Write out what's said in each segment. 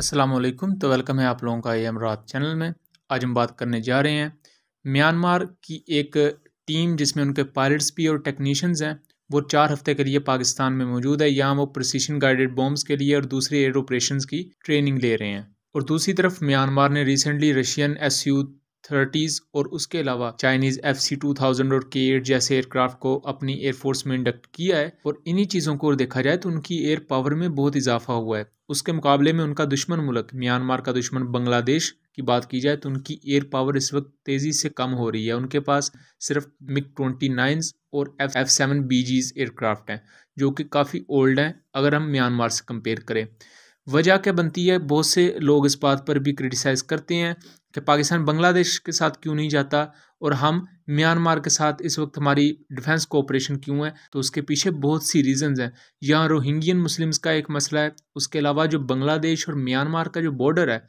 अस्सलाम वालेकुम तो वेलकम है आप लोगों का ये अमरात चैनल में आज हम बात करने जा रहे हैं म्यांमार की एक टीम जिसमें उनके पायलट्स भी और टेक्नीशियंस हैं वो चार हफ्ते के लिए पाकिस्तान में मौजूद है यहाँ वो प्रिसीशन गाइडेड बॉम्ब्स के लिए और दूसरे एयर ऑपरेशन की ट्रेनिंग ले रहे हैं और दूसरी तरफ म्यांमार ने recently Russian S U thirties और उसके अलावा Chinese F C two thousand और के एट जैसे एयरक्राफ्ट को अपनी एयरफोर्स में इंडक्ट किया है और इन्हीं चीज़ों को देखा जाए तो उनकी एयर पावर में बहुत इजाफा हुआ है उसके मुकाबले में उनका दुश्मन मुल्क म्यांमार का दुश्मन बांग्लादेश की बात की जाए तो उनकी एयर पावर इस वक्त तेज़ी से कम हो रही है उनके पास सिर्फ मिक ट्वेंटी नाइन्स और F F seven B Gs aircraft हैं जो कि काफ़ी ओल्ड हैं अगर हम म्यांमार से कंपेयर करें वजह क्या बनती है बहुत से लोग इस बात पर भी क्रिटिसाइज़ करते हैं कि पाकिस्तान बांग्लादेश के साथ क्यों नहीं जाता और हम म्यांमार के साथ इस वक्त हमारी डिफेंस कोऑपरेशन क्यों है तो उसके पीछे बहुत सी रीजंस हैं यहाँ रोहिंग्यन मुस्लिम्स का एक मसला है उसके अलावा जो बांग्लादेश और म्यांमार का जो बॉर्डर है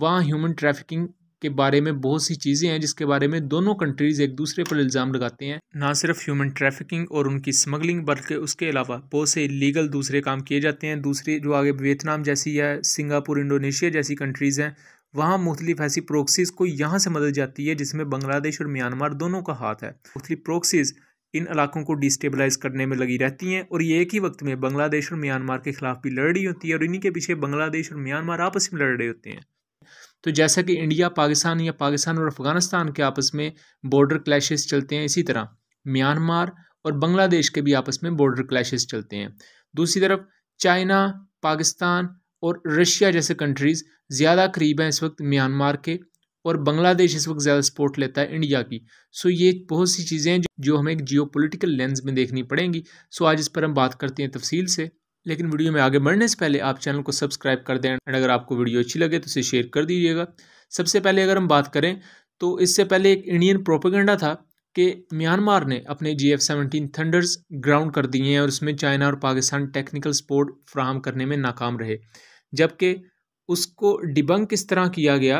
वहाँ ह्यूमन ट्रैफिकिंग के बारे में बहुत सी चीज़ें हैं जिसके बारे में दोनों कंट्रीज़ एक दूसरे पर इल्ज़ाम लगाते हैं ना सिर्फ ह्यूमन ट्रैफिकिंग और उनकी स्मगलिंग बल्कि उसके अलावा बहुत से लीगल दूसरे काम किए जाते हैं दूसरे जो आगे वियतनाम जैसी या सिंगापुर इंडोनेशिया जैसी कंट्रीज़ हैं वहाँ मुख्तलिफ ऐसी प्रोक्सीज़ को यहाँ से मदद जाती है जिसमें बंग्लादेश और म्यांमार दोनों का हाथ है मुख्तलिफ प्रोक्सीज़ इन इलाकों को डिस्टेबलाइज करने में लगी रहती हैं और ये एक ही वक्त में बंग्लादेश और म्यांमार के खिलाफ भी लड़ रही होती है और इन्हीं के पीछे बांग्लादेश और म्यांमार आपस में लड़ रहे होते हैं तो जैसा कि इंडिया पाकिस्तान या पाकिस्तान और अफगानिस्तान के आपस में बॉर्डर क्लैशेस चलते हैं इसी तरह म्यांमार और बंग्लादेश के भी आपस में बॉर्डर क्लैशेस चलते हैं दूसरी तरफ चाइना पाकिस्तान और रशिया जैसे कंट्रीज़ ज़्यादा करीब हैं इस वक्त म्यांमार के और बांग्लादेश इस वक्त ज़्यादा सपोर्ट लेता है इंडिया की सो ये बहुत सी चीज़ें हैं जो हमें एक जियो लेंस में देखनी पड़ेंगी सो आज इस पर हम बात करते हैं तफसील से लेकिन वीडियो में आगे बढ़ने से पहले आप चैनल को सब्सक्राइब कर दें एंड अगर आपको वीडियो अच्छी लगे तो इसे शेयर कर दीजिएगा सबसे पहले अगर हम बात करें तो इससे पहले एक इंडियन प्रोपेगेंडा था कि म्यांमार ने अपने G F seventeen Thunders ground कर दिए हैं और उसमें चाइना और पाकिस्तान टेक्निकल सपोर्ट फ्राहम करने में नाकाम रहे जबकि उसको डिबंक किस तरह किया गया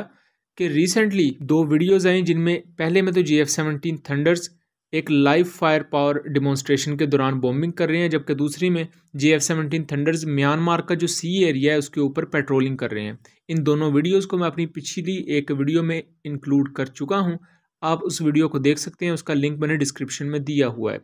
कि रिसेंटली दो वीडियोस आई जिनमें पहले में तो जी एफ सेवनटीन थंडर्स एक लाइव फायर पावर डिमॉन्स्ट्रेशन के दौरान बॉम्बिंग कर रहे हैं जबकि दूसरी में G F seventeen Thunders Myanmar का जो सी एरिया है उसके ऊपर पेट्रोलिंग कर रहे हैं इन दोनों वीडियोस को मैं अपनी पिछली एक वीडियो में इंक्लूड कर चुका हूँ आप उस वीडियो को देख सकते हैं उसका लिंक मैंने डिस्क्रिप्शन में दिया हुआ है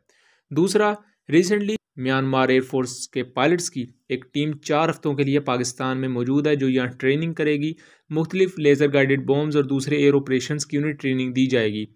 दूसरा रिसेंटली म्यांमार एयरफोर्स के पायलट्स की एक टीम चार हफ्तों के लिए पाकिस्तान में मौजूद है जो यहाँ ट्रेनिंग करेगी मुख्तलिफ लेज़र गाइडेड बॉम्ब्स और दूसरे एयर ऑपरेशन की उन्हें ट्रेनिंग दी जाएगी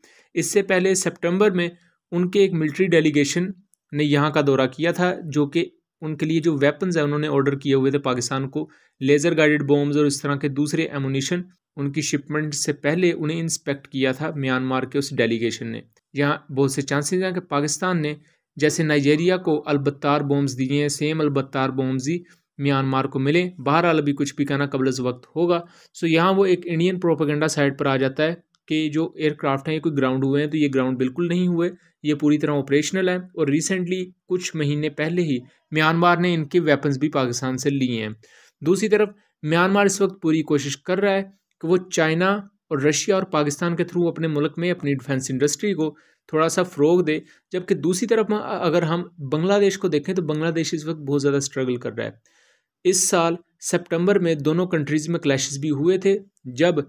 इससे पहले सेप्टेम्बर में उनके एक मिल्ट्री डेलीगेशन ने यहाँ का दौरा किया था जो कि उनके लिए जो वेपन्स हैं उन्होंने ऑर्डर किए हुए थे पाकिस्तान को लेज़र गाइडेड बॉम्ब्स और इस तरह के दूसरे एमोनीशन उनकी शिपमेंट से पहले उन्हें इंस्पेक्ट किया था म्यांमार के उस डेलीगेशन ने यहाँ बहुत से चांसेस हैं कि पाकिस्तान ने जैसे नाइजेरिया को अलबत्तार बॉम्ब्स दिए हैं सेम अलबत्तार बॉम्ब्स ही म्यांमार को मिले बहरहाल अभी कुछ भी कहना कबल वक्त होगा सो यहाँ वो एक इंडियन प्रोपागेंडा साइड पर आ जाता है कि जो एयरक्राफ्ट हैं ये कोई ग्राउंड हुए हैं तो ये ग्राउंड बिल्कुल नहीं हुए ये पूरी तरह ऑपरेशनल हैं और रिसेंटली कुछ महीने पहले ही म्यांमार ने इनके वेपन्स भी पाकिस्तान से लिए हैं दूसरी तरफ म्यांमार इस वक्त पूरी कोशिश कर रहा है कि वो चाइना और रशिया और पाकिस्तान के थ्रू अपने मुल्क में अपनी डिफेंस इंडस्ट्री को थोड़ा सा फ़्रोग दे जबकि दूसरी तरफ अगर हम बांग्लादेश को देखें तो बांग्लादेश इस वक्त बहुत ज़्यादा स्ट्रगल कर रहा है इस साल सितंबर में दोनों कंट्रीज़ में क्लैश भी हुए थे जब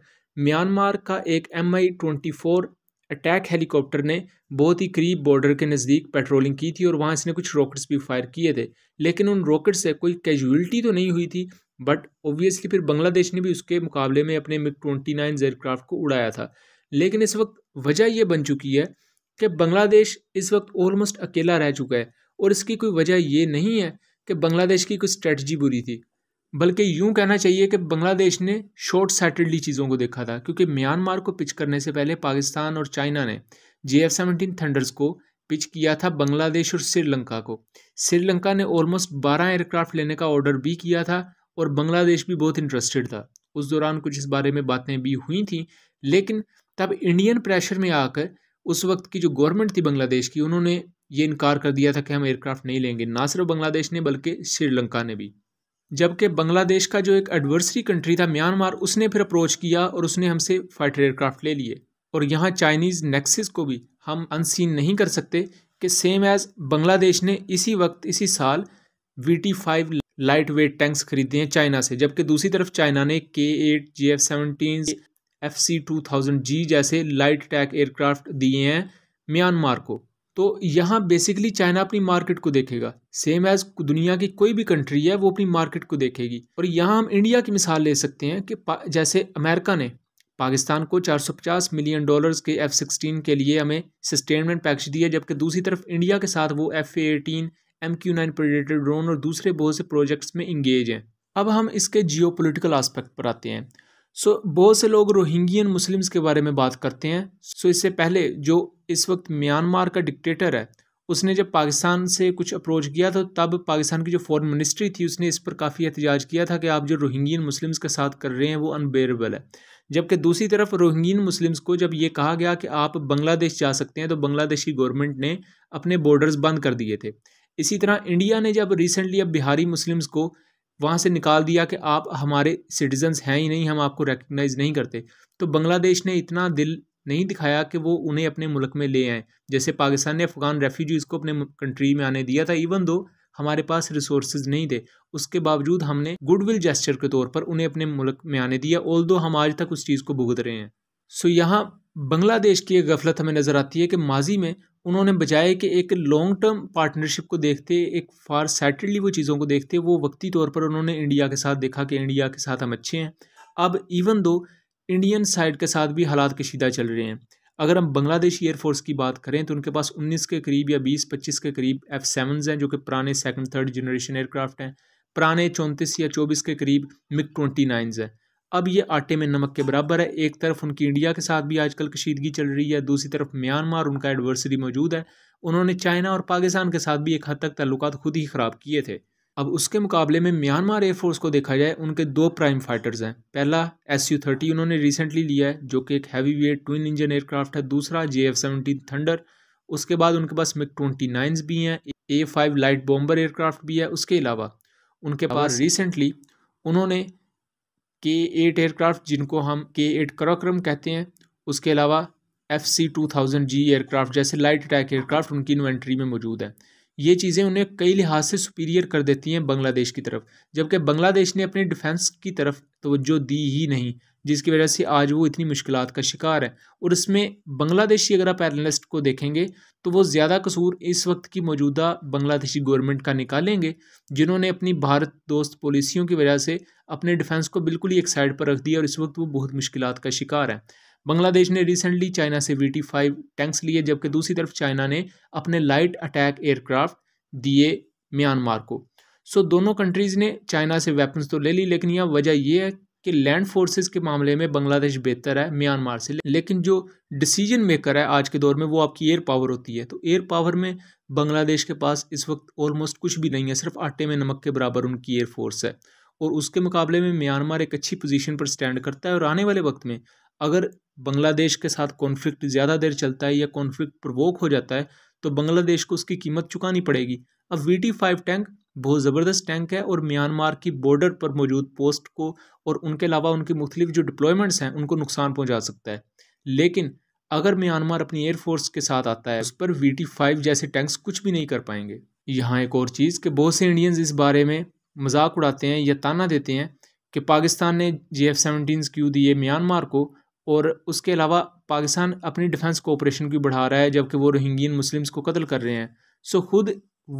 म्यांमार का एक M I twenty four attack helicopter ने बहुत ही करीब बॉर्डर के नज़दीक पेट्रोलिंग की थी और वहाँ इसने कुछ रॉकेट्स भी फायर किए थे लेकिन उन रॉकेट से कोई कैजुअलिटी तो नहीं हुई थी बट ओबियसली फिर बांग्लादेश ने भी उसके मुकाबले में अपने मिग ट्वेंटी नाइन एयरक्राफ्ट को उड़ाया था लेकिन इस वक्त वजह यह बन चुकी है कि बांग्लादेश इस वक्त ऑलमोस्ट अकेला रह चुका है और इसकी कोई वजह ये नहीं है कि बांग्लादेश की कोई स्ट्रेटजी बुरी थी बल्कि यूं कहना चाहिए कि बांग्लादेश ने शॉर्ट साइटेडली चीज़ों को देखा था क्योंकि म्यांमार को पिच करने से पहले पाकिस्तान और चाइना ने जे एफ सेवनटीन थंडर्स को पिच किया था बांग्लादेश और श्रीलंका को श्रीलंका ने ऑलमोस्ट बारह एयरक्राफ्ट लेने का ऑर्डर भी किया था और बांग्लादेश भी बहुत इंटरेस्टेड था उस दौरान कुछ इस बारे में बातें भी हुई थी लेकिन तब इंडियन प्रेशर में आकर उस वक्त की जो गवर्नमेंट थी बांग्लादेश की उन्होंने ये इनकार कर दिया था कि हम एयरक्राफ्ट नहीं लेंगे ना सिर्फ बांग्लादेश ने बल्कि श्रीलंका ने भी जबकि बांग्लादेश का जो एक एडवर्सरी कंट्री था म्यांमार उसने फिर अप्रोच किया और उसने हमसे फाइटर एयरक्राफ्ट ले लिए और यहाँ चाइनीज़ नेक्सिस को भी हम अनसीन नहीं कर सकते कि सेम एज़ बांग्लादेश ने इसी वक्त इसी साल V T five light weight tanks खरीदे हैं चाइना से जबकि दूसरी तरफ चाइना ने K eight G F seventeen F C two thousand G जैसे लाइट अटैक एयरक्राफ्ट दिए हैं म्यांमार को तो यहाँ बेसिकली चाइना अपनी मार्केट को देखेगा सेम एज दुनिया की कोई भी कंट्री है वो अपनी मार्केट को देखेगी और यहाँ हम इंडिया की मिसाल ले सकते हैं कि जैसे अमेरिका ने पाकिस्तान को 450 मिलियन डॉलर्स के एफ सिक्सटीन के लिए हमें सस्टेनमेंट पैकेज दिए जबकि दूसरी तरफ इंडिया के साथ वो F eighteen M Q nine projected drone और दूसरे बहुत से प्रोजेक्ट्स में इंगेज हैं अब हम इसके जियो पोलिटिकल आस्पेक्ट पर आते हैं सो बहुत से लोग रोहिंग्यन मुस्लिम्स के बारे में बात करते हैं सो इससे पहले जो इस वक्त म्यांमार का डिक्टेटर है उसने जब पाकिस्तान से कुछ अप्रोच किया था तब पाकिस्तान की जो फॉरेन मिनिस्ट्री थी उसने इस पर काफ़ी एहतजाज किया था कि आप जो रोहिंग्यन मुस्लिम्स के साथ कर रहे हैं वो अनबेरेबल है जबकि दूसरी तरफ रोहिंग्यन मुस्लिम्स को जब ये कहा गया कि आप बांग्लादेश जा सकते हैं तो बांग्लादेशी गवर्नमेंट ने अपने बॉर्डर्स बंद कर दिए थे इसी तरह इंडिया ने जब रिसेंटली अब बिहारी मुस्लिम्स को वहाँ से निकाल दिया कि आप हमारे सिटीज़न्स हैं ही नहीं हम आपको रिकगनाइज़ नहीं करते तो बांग्लादेश ने इतना दिल नहीं दिखाया कि वो उन्हें अपने मुल्क में ले आएँ जैसे पाकिस्तान ने अफ़गान रेफ्यूजीज़ को अपने कंट्री में आने दिया था इवन दो हमारे पास रिसोर्स नहीं थे उसके बावजूद हमने गुडविल जेस्चर के तौर पर उन्हें अपने मुल्क में आने दिया ऑल दो हम आज तक उस चीज़ को भुगत रहे हैं सो यहाँ बांग्लादेश की एक गफलत हमें नज़र आती है कि माजी में उन्होंने बजाय कि एक लॉन्ग टर्म पार्टनरशिप को देखते एक फार साइटेडली वो चीज़ों को देखते वो वक्ती तौर पर उन्होंने इंडिया के साथ देखा कि इंडिया के साथ हम अच्छे हैं अब इवन दो इंडियन साइड के साथ भी हालात कशीदा चल रहे हैं अगर हम बांग्लादेशी एयरफोर्स की बात करें तो उनके पास 19 के करीब या 20-25 के करीब एफ़ सेवन्स हैं जो कि पुराने सेकंड थर्ड जनरेशन एयरक्राफ्ट हैं पुराने चौंतीस या चौबीस के करीब मिग ट्वेंटी हैं अब ये आटे में नमक के बराबर है एक तरफ उनकी इंडिया के साथ भी आजकल कशीदगी चल रही है दूसरी तरफ म्यांमार उनका एडवर्सरी मौजूद है उन्होंने चाइना और पाकिस्तान के साथ भी एक हद तक ताल्लुकात खुद ही ख़राब किए थे अब उसके मुकाबले में म्यांमार एयरफोर्स को देखा जाए उनके दो प्राइम फाइटर्स हैं पहला एस यू थर्टी उन्होंने रिसेंटली लिया है जो कि एक heavy weight twin engine aircraft है दूसरा जे एफ सेवनटीन थंडर उसके बाद उनके पास मिक ट्वेंटी नाइन्स भी हैं A five light bomber aircraft भी है उसके अलावा उनके पास रिसेंटली उन्होंने के एट एयरक्राफ्ट जिनको हम के एट कराक्रम कहते हैं उसके अलावा F C two thousand G aircraft जैसे लाइट अटैक एयरक्राफ्ट उनकी इन्वेंट्री में मौजूद है ये चीज़ें उन्हें कई लिहाज से सुपीरियर कर देती हैं बांग्लादेश की तरफ जबकि बांग्लादेश ने अपने डिफेंस की तरफ तोज्जो दी ही नहीं जिसकी वजह से आज वो इतनी मुश्किल का शिकार है और इसमें बांग्लादेशी अगर आप एनलिस्ट को देखेंगे तो वो ज़्यादा कसूर इस वक्त की मौजूदा बांग्लादेशी गवर्नमेंट का निकालेंगे जिन्होंने अपनी भारत दोस्त पॉलिसियों की वजह से अपने डिफेंस को बिल्कुल ही एक साइड पर रख दिया और इस वक्त वो बहुत मुश्किल का शिकार है बांग्लादेश ने रिसेंटली चाइना से वी फाइव टैंक्स लिए जबकि दूसरी तरफ चाइना ने अपने लाइट अटैक एयरक्राफ्ट दिए म्यांमार को सो दोनों कंट्रीज़ ने चाइना से वेपन्स तो ले ली लेकिन यह वजह यह है कि लैंड फोर्सेस के मामले में बांग्लादेश बेहतर है म्यांमार से लेकिन जो डिसीजन मेकर है आज के दौर में वो आपकी एयर पावर होती है तो एयर पावर में बांग्लादेश के पास इस वक्त ऑलमोस्ट कुछ भी नहीं है सिर्फ आटे में नमक के बराबर उनकी एयर फोर्स है और उसके मुकाबले में म्यांमार एक अच्छी पोजीशन पर स्टैंड करता है और आने वाले वक्त में अगर बांग्लादेश के साथ कॉन्फ्लिक्ट ज़्यादा देर चलता है या कॉन्फ्लिक्ट प्रवोक हो जाता है तो बांग्लादेश को उसकी कीमत चुकानी पड़ेगी अब वी टी फाइव टैंक बहुत ज़बरदस्त टैंक है और म्यांमार की बॉर्डर पर मौजूद पोस्ट को और उनके अलावा उनकी मुख्तलिफ जो डिप्लॉयमेंट्स हैं उनको नुकसान पहुँचा सकता है लेकिन अगर म्यांमार अपनी एयरफोर्स के साथ आता है उस पर वी टी फाइव जैसे टैंक्स कुछ भी नहीं कर पाएंगे यहाँ एक और चीज़ कि बहुत से इंडियंस इस बारे में मजाक उड़ाते हैं या ताना देते हैं कि पाकिस्तान ने जी एफ सेवनटीन क्यों दिए म्यांमार को और उसके अलावा पाकिस्तान अपनी डिफेंस कोऑपरेशन भी बढ़ा रहा है जबकि वो रोहिंग्यन मुस्लिम्स को कत्ल कर रहे हैं सो खुद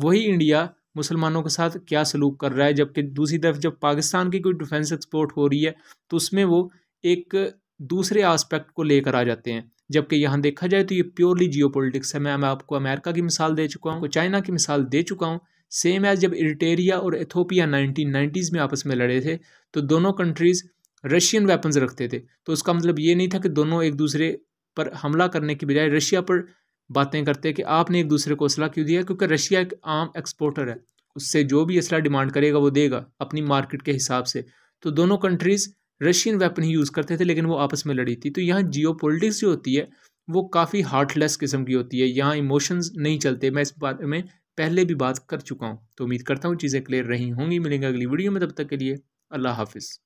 वही इंडिया मुसलमानों के साथ क्या सलूक कर रहा है जबकि दूसरी तरफ जब पाकिस्तान की कोई डिफेंस एक्सपोर्ट हो रही है तो उसमें वो एक दूसरे आस्पेक्ट को लेकर आ जाते हैं जबकि यहाँ देखा जाए तो ये प्योरली जियो है मैं मैं आपको अमेरिका की मिसाल दे चुका हूँ चाइना की मिसाल दे चुका हूँ सेम एज जब इरिटेरिया और एथोपिया नाइनटीन नाइन्टीज़ में आपस में लड़े थे तो दोनों कंट्रीज़ रशियन वेपन्स रखते थे तो उसका मतलब ये नहीं था कि दोनों एक दूसरे पर हमला करने के बजाय रशिया पर बातें करते कि आपने एक दूसरे को असला क्यों दिया क्योंकि रशिया एक आम एक्सपोर्टर है उससे जो भी असला डिमांड करेगा वो देगा अपनी मार्केट के हिसाब से तो दोनों कंट्रीज़ रशियन वेपन ही यूज़ करते थे लेकिन वो आपस में लड़ी थी तो यहाँ जियो जो होती है वो काफ़ी हार्टलेस किस्म की होती है यहाँ इमोशंस नहीं चलते मैं इस बारे में पहले भी बात कर चुका हूँ तो उम्मीद करता हूँ चीज़ें क्लियर रही होंगी मिलेंगे अगली वीडियो में तब तक के लिए अल्लाह हाफिज़